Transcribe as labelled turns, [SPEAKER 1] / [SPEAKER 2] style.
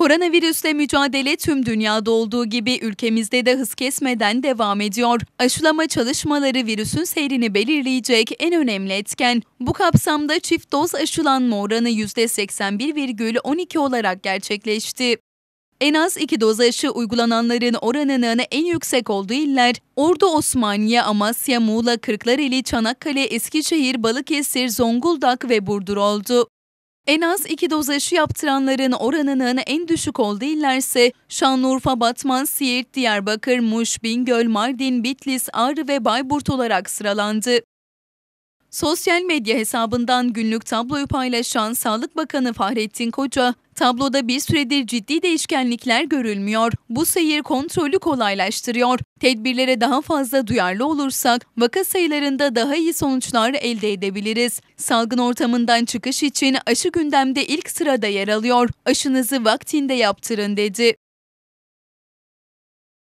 [SPEAKER 1] Koronavirüsle mücadele tüm dünyada olduğu gibi ülkemizde de hız kesmeden devam ediyor. Aşılama çalışmaları virüsün seyrini belirleyecek en önemli etken. Bu kapsamda çift doz aşılanma oranı %81,12 olarak gerçekleşti. En az iki doz aşı uygulananların oranının en yüksek olduğu iller Ordu, Osmaniye, Amasya, Muğla, Kırklareli, Çanakkale, Eskişehir, Balıkesir, Zonguldak ve Burdur oldu. En az iki doz aşı yaptıranların oranının en düşük olduğu illerse Şanlıurfa, Batman, Siirt, Diyarbakır, Muş, Bingöl, Mardin, Bitlis, Ağrı ve Bayburt olarak sıralandı. Sosyal medya hesabından günlük tabloyu paylaşan Sağlık Bakanı Fahrettin Koca, tabloda bir süredir ciddi değişkenlikler görülmüyor. Bu seyir kontrolü kolaylaştırıyor. Tedbirlere daha fazla duyarlı olursak vaka sayılarında daha iyi sonuçlar elde edebiliriz. Salgın ortamından çıkış için aşı gündemde ilk sırada yer alıyor. Aşınızı vaktinde yaptırın dedi.